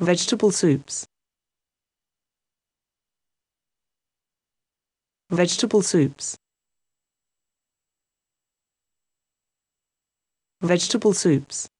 Vegetable soups. Vegetable soups. Vegetable soups.